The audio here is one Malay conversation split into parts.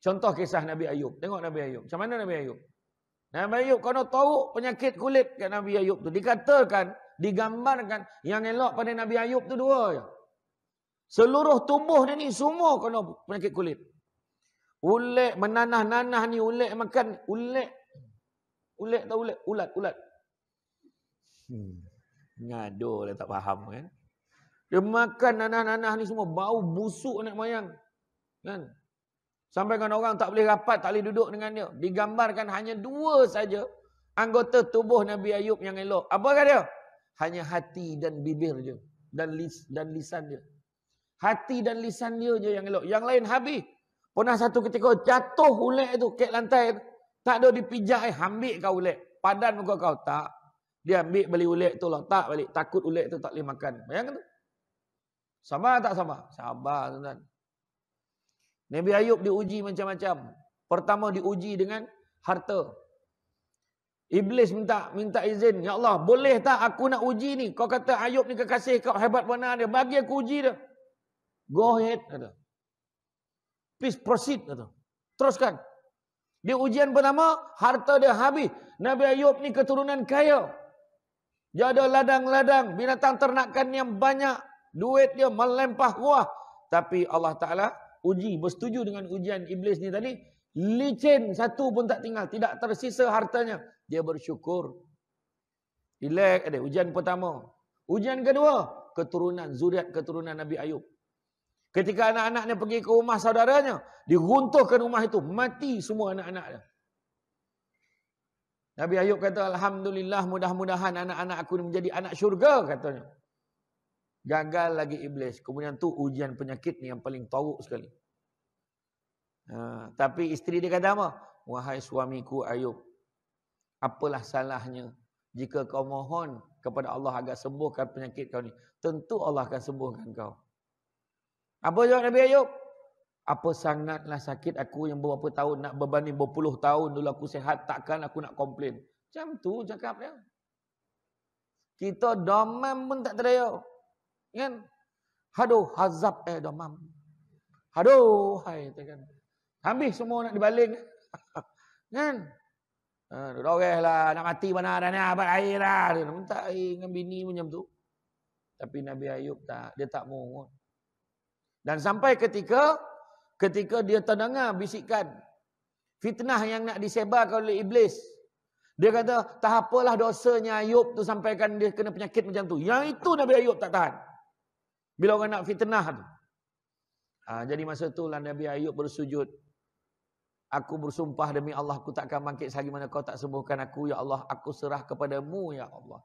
Contoh kisah Nabi Ayub. Tengok Nabi Ayub. Macam mana Nabi Ayub? Nabi Ayub kena tauk penyakit kulit kat Nabi Ayub tu. Dikatakan, digambarkan yang elok pada Nabi Ayub tu dua Seluruh tubuh dia ni semua kena penyakit kulit. Ulek menanah-nanah ni ulek makan ulek. Ulek tak ulek? Ulat, ulat. Hmm. Ngadul dia tak faham kan. Dia makan nanah-nanah ni semua bau busuk anak mayang Kan? Sampai kan orang tak boleh rapat, tak boleh duduk dengan dia. Digambarkan hanya dua saja anggota tubuh Nabi Ayub yang elok. Apa Apakah dia? Hanya hati dan bibir je dan lis dan lisan dia. Hati dan lisan dia je yang elok. Yang lain habis. Pernah satu ketika jatuh ulek tu ke lantai Tak ada dipijak eh, ambil kau ulek. Padan muka kau tak. Dia ambil beli ulek tu lah. Tak balik. Takut ulek tu tak boleh makan. Bayangkan tu. sama tak sama Sabar tuan-tuan. Nabi Ayub diuji macam-macam. Pertama diuji dengan harta. Iblis minta minta izin. Ya Allah, boleh tak aku nak uji ni? Kau kata Ayub ni kekasih kau hebat mana dia. Bagi aku uji dia. Go ahead. Kata. Please proceed. Kata. Teruskan. Di ujian pertama, harta dia habis. Nabi Ayub ni keturunan kaya. Dia ada ladang-ladang, binatang ternakan yang banyak. Duit dia melempah kuah. Tapi Allah Ta'ala uji, bersetuju dengan ujian iblis ni tadi, licin satu pun tak tinggal, tidak tersisa hartanya, dia bersyukur. Relax, eh ujian pertama. Ujian kedua, keturunan zuriat keturunan Nabi Ayub. Ketika anak-anaknya pergi ke rumah saudaranya, diruntuhkan rumah itu, mati semua anak-anaknya. Nabi Ayub kata, Alhamdulillah mudah-mudahan anak-anak aku menjadi anak syurga, katanya. Gagal lagi iblis. Kemudian tu ujian penyakit ni yang paling teruk sekali. Ha, tapi isteri dia kata apa? Wahai suamiku Ayub. Apalah salahnya jika kau mohon kepada Allah agar sembuhkan penyakit kau ni. Tentu Allah akan sembuhkan kau. Apa jawab Nabi Ayub? Apa sangatlah sakit aku yang beberapa tahun nak berbanding berpuluh tahun dulu aku sehat takkan aku nak komplain. Macam tu cakap dia. Kita domen pun tak terayuk kan hado hazab eh domam hado hai tu kan ambil semua nak dibaling kan ha, Uh, Dorel lah, nak mati mana dah ni, ah, abad air lah. Dia minta air dengan bini macam tu. Tapi Nabi Ayub tak, dia tak mohon. Dan sampai ketika, ketika dia terdengar bisikan fitnah yang nak disebarkan oleh Iblis. Dia kata, tak apalah dosanya Ayub tu sampaikan dia kena penyakit macam tu. Yang itu Nabi Ayub tak tahan. Bila orang nak fitnah tu. Ha, jadi masa tu lah Nabi Ayub bersujud. Aku bersumpah demi Allah aku takkan bangkit selagi mana kau tak sembuhkan aku. Ya Allah aku serah kepadamu ya Allah.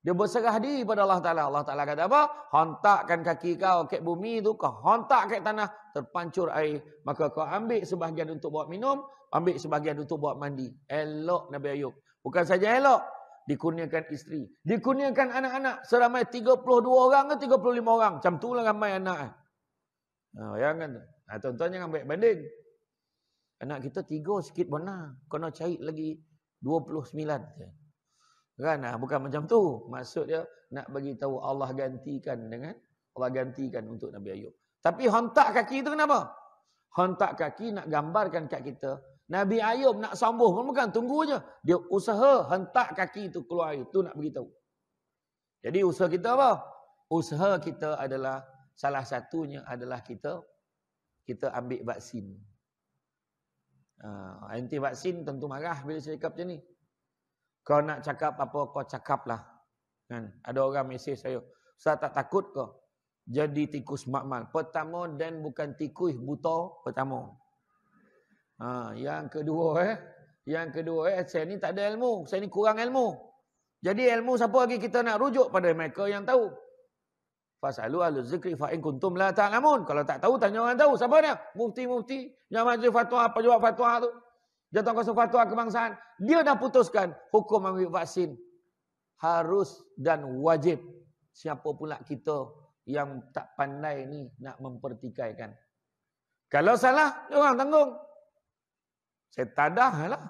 Dia berserah diri pada Allah Ta'ala. Allah Ta'ala kata apa? Hontakkan kaki kau ke bumi tu. Kau hontak ke tanah. Terpancur air. Maka kau ambil sebahagian untuk buat minum. Ambil sebahagian untuk buat mandi. Elok Nabi Ayub. Bukan saja elok dikurniakan isteri, dikurniakan anak-anak seramai 32 orang ke 35 orang. Macam tu lah ramai anak. Eh. Ha, bayangkan tu. Ha, Tuan-tuan jangan baik banding. Anak kita tiga sikit pun lah. Kena cari lagi 29. Kan? Ha, bukan macam tu. Maksud dia nak bagi tahu Allah gantikan dengan Allah gantikan untuk Nabi Ayub. Tapi hontak kaki tu kenapa? Hontak kaki nak gambarkan kat kita Nabi Ayub nak sambuh pun bukan. Tunggu je. Dia usaha hentak kaki itu keluar air. Itu nak beritahu. Jadi usaha kita apa? Usaha kita adalah salah satunya adalah kita kita ambil vaksin. Uh, ha, anti vaksin tentu marah bila saya cakap macam ni. Kau nak cakap apa kau cakaplah. Kan? Ada orang mesej saya. Saya tak takut ke? Jadi tikus makmal. Pertama dan bukan tikus buta pertama. Ha, yang kedua eh. Yang kedua eh. Saya ni tak ada ilmu. Saya ni kurang ilmu. Jadi ilmu siapa lagi kita nak rujuk pada mereka yang tahu. Pasal ahlu zikri fa'in kuntum la ta'lamun. Kalau tak tahu, tanya orang tahu. Siapa dia? Mufti-mufti. Yang majlis fatwa, apa jawab fatwa tu? Jatuh kuasa fatwa kebangsaan. Dia dah putuskan hukum ambil vaksin. Harus dan wajib. Siapa pula kita yang tak pandai ni nak mempertikaikan. Kalau salah, orang tanggung. Saya tadah lah.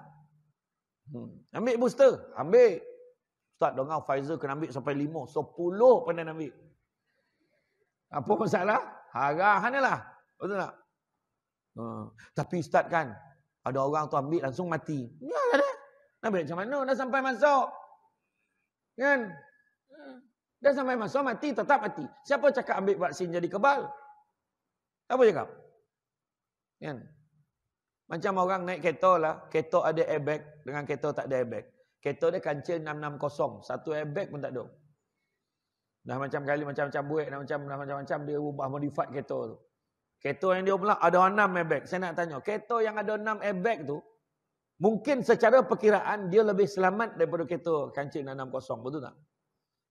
Hmm. Ambil booster. Ambil. Ustaz dengar Pfizer kena ambil sampai lima. Sepuluh pun nak ambil. Apa masalah? Harahan lah. Betul tak? Hmm. Tapi Ustaz kan. Ada orang tu ambil langsung mati. Ya lah dah. Nabi macam mana? Dah sampai masuk. Kan? Dah sampai masuk mati tetap mati. Siapa cakap ambil vaksin jadi kebal? Apa cakap? Kan? Ya. Macam orang naik kereta lah, kereta ada airbag dengan kereta tak ada airbag. Kereta dia kancil 660, satu airbag pun tak ada. Dah macam kali macam-macam buik, dah macam-macam-macam dia ubah modified kereta tu. Kereta yang dia pula ada 6 airbag. Saya nak tanya, kereta yang ada 6 airbag tu, mungkin secara perkiraan dia lebih selamat daripada kereta kancil 660, betul tak?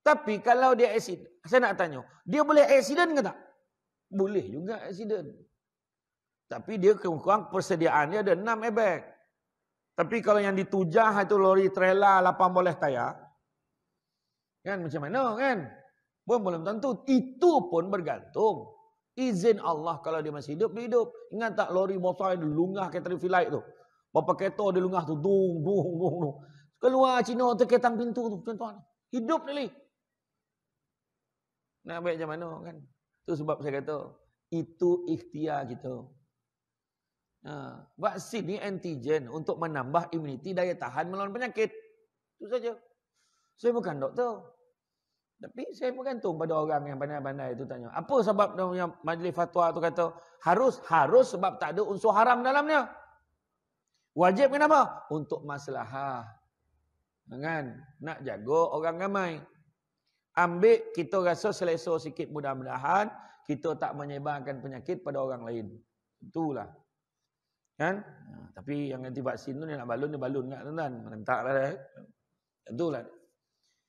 Tapi kalau dia accident, saya nak tanya, dia boleh accident ke tak? Boleh juga accident. Tapi dia kurang persediaan dia ada enam airbag. Tapi kalau yang ditujah itu lori trailer lapan boleh tayar. Kan macam mana kan? Pun belum tentu. Itu pun bergantung. Izin Allah kalau dia masih hidup, dia hidup. Ingat tak lori motor yang lungah kereta filait tu? Bapa kereta dia lungah tu. Dung, dung, dung, dung. Keluar Cina tu ketang pintu tu. Tuan-tuan. Hidup ni. Li. Nak baik macam mana kan? Itu sebab saya kata, itu ikhtiar kita. Gitu. Ha. Vaksin ni antigen untuk menambah imuniti daya tahan melawan penyakit. Itu saja. Saya bukan doktor. Tapi saya bergantung pada orang yang pandai-pandai itu tanya. Apa sebab yang majlis fatwa tu kata harus harus sebab tak ada unsur haram dalamnya. Wajib kenapa? Untuk masalah Dengan nak jaga orang ramai. Ambil kita rasa selesa sikit mudah-mudahan kita tak menyebarkan penyakit pada orang lain. Itulah. Kan? Ya. Ah, tapi yang anti vaksin tu ni nak balun, dia balun kat tuan-tuan. Merentaklah dah. Tentulah.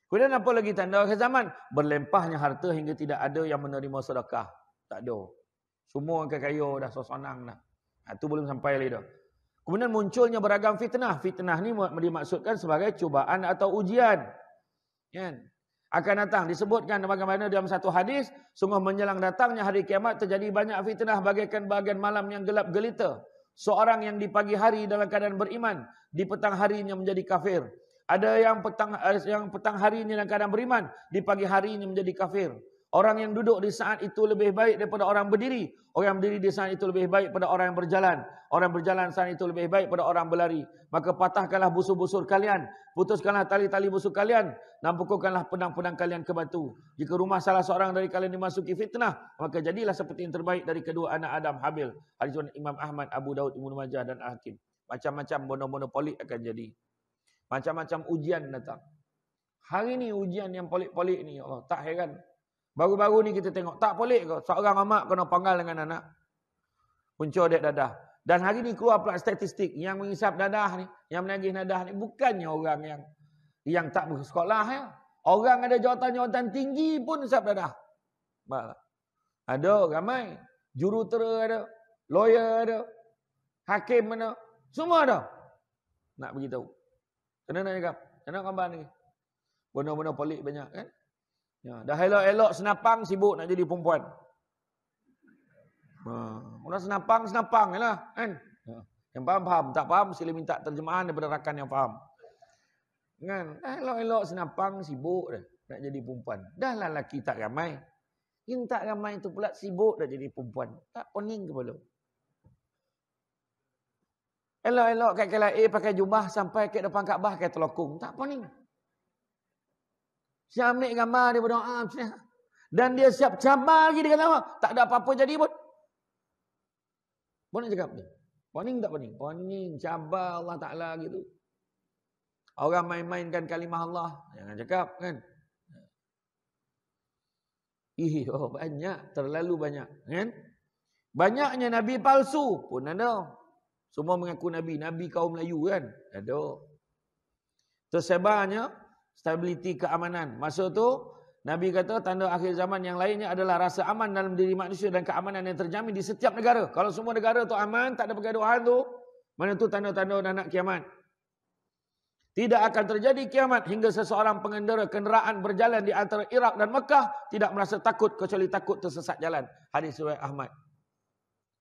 Kemudian apa lagi tanda akhir zaman? Berlempahnya harta hingga tidak ada yang menerima sedekah. Tak ada. Semua akan kaya dah sosonang dah. Itu ah, ha, belum sampai lagi dah. Kemudian munculnya beragam fitnah. Fitnah ni dimaksudkan sebagai cubaan atau ujian. Kan? Akan datang. Disebutkan bagaimana dalam satu hadis. Sungguh menjelang datangnya hari kiamat terjadi banyak fitnah. Bagaikan bagian malam yang gelap gelita. Seorang yang di pagi hari dalam keadaan beriman, di petang harinya menjadi kafir. Ada yang petang eh, yang petang hari ini dalam keadaan beriman, di pagi harinya menjadi kafir. Orang yang duduk di saat itu lebih baik daripada orang berdiri. Orang yang berdiri di saat itu lebih baik daripada orang yang berjalan. Orang yang berjalan saat itu lebih baik daripada orang berlari. Maka patahkanlah busur-busur kalian. Putuskanlah tali-tali busur kalian. Dan pukulkanlah pedang-pedang kalian ke batu. Jika rumah salah seorang dari kalian dimasuki fitnah. Maka jadilah seperti yang terbaik dari kedua anak Adam Habil. Hadis Imam Ahmad, Abu Daud, Ibn Majah dan Hakim. Macam-macam bono-bono akan jadi. Macam-macam ujian datang. Hari ini ujian yang polik-polik ni. Allah, tak heran. Tak heran. Baru-baru ni kita tengok. Tak boleh ke? Seorang mak kena panggil dengan anak. Punca dek dadah. Dan hari ni keluar pula statistik. Yang mengisap dadah ni. Yang menagih dadah ni. Bukannya orang yang yang tak bersekolah. Ya. Orang ada jawatan-jawatan tinggi pun isap dadah. Ada ramai. Jurutera ada. Lawyer ada. Hakim mana. Semua ada. Nak beritahu. Kena nak cakap. Kena kambang ni. Benda-benda pelik banyak kan. Ya, dah elok-elok senapang sibuk nak jadi perempuan. Ha, orang senapang senapang jelah, kan? Ha, yang faham faham, tak faham sila minta terjemahan daripada rakan yang faham. Kan? Dah eh, elok-elok senapang sibuk dah nak jadi perempuan. Dahlah laki tak ramai. Yang tak ramai tu pula sibuk dah jadi perempuan. Tak pening kepala. Elok-elok kat KLIA pakai jubah sampai kat depan Kaabah kat Telokong. Tak pening. Saya ambil gambar dia berdoa. Dan dia siap cabar lagi. Dia kata apa? Oh, tak ada apa-apa jadi pun. Apa nak cakap ni? Poning tak poning? Poning. Cabar Allah Ta'ala gitu. Orang main-mainkan kalimah Allah. Jangan cakap kan? Ih, oh banyak. Terlalu banyak. Kan? Banyaknya Nabi palsu pun ada. Semua mengaku Nabi. Nabi kaum Melayu kan? Ada. Tersebarnya stabiliti keamanan. Masa tu Nabi kata tanda akhir zaman yang lainnya adalah rasa aman dalam diri manusia dan keamanan yang terjamin di setiap negara. Kalau semua negara tu aman, tak ada pergaduhan tu, mana tu tanda-tanda dah nak kiamat. Tidak akan terjadi kiamat hingga seseorang pengendara kenderaan berjalan di antara Iraq dan Mekah tidak merasa takut kecuali takut tersesat jalan. Hadis riwayat Ahmad.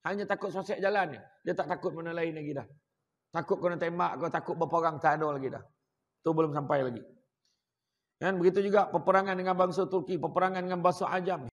Hanya takut sesat jalan ni. Dia tak takut mana lain lagi dah. Takut kena tembak, kau takut berapa orang tak ada lagi dah. Tu belum sampai lagi. Dan begitu juga peperangan dengan bangsa Turki, peperangan dengan bangsa Ajam,